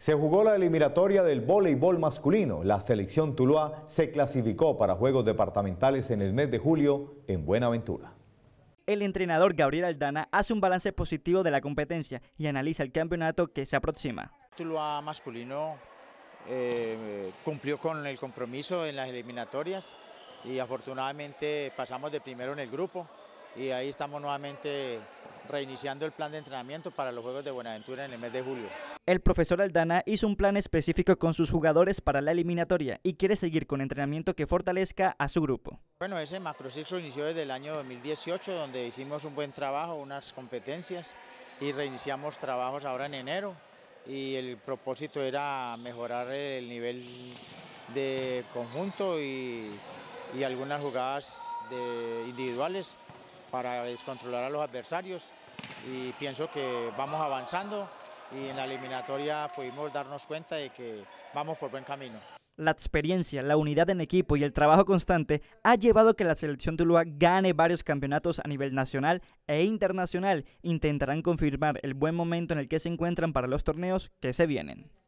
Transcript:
Se jugó la eliminatoria del voleibol masculino. La selección Tuluá se clasificó para Juegos Departamentales en el mes de julio en Buenaventura. El entrenador Gabriel Aldana hace un balance positivo de la competencia y analiza el campeonato que se aproxima. Tuluá masculino eh, cumplió con el compromiso en las eliminatorias y afortunadamente pasamos de primero en el grupo y ahí estamos nuevamente reiniciando el plan de entrenamiento para los Juegos de Buenaventura en el mes de julio. El profesor Aldana hizo un plan específico con sus jugadores para la eliminatoria y quiere seguir con entrenamiento que fortalezca a su grupo. Bueno, ese macrociclo inició desde el año 2018, donde hicimos un buen trabajo, unas competencias y reiniciamos trabajos ahora en enero. Y el propósito era mejorar el nivel de conjunto y, algunas jugadas individuales para descontrolar a los adversarios y pienso que vamos avanzando y en la eliminatoria pudimos darnos cuenta de que vamos por buen camino. La experiencia, la unidad en equipo y el trabajo constante ha llevado a que la selección de Lúa gane varios campeonatos a nivel nacional e internacional. Intentarán confirmar el buen momento en el que se encuentran para los torneos que se vienen.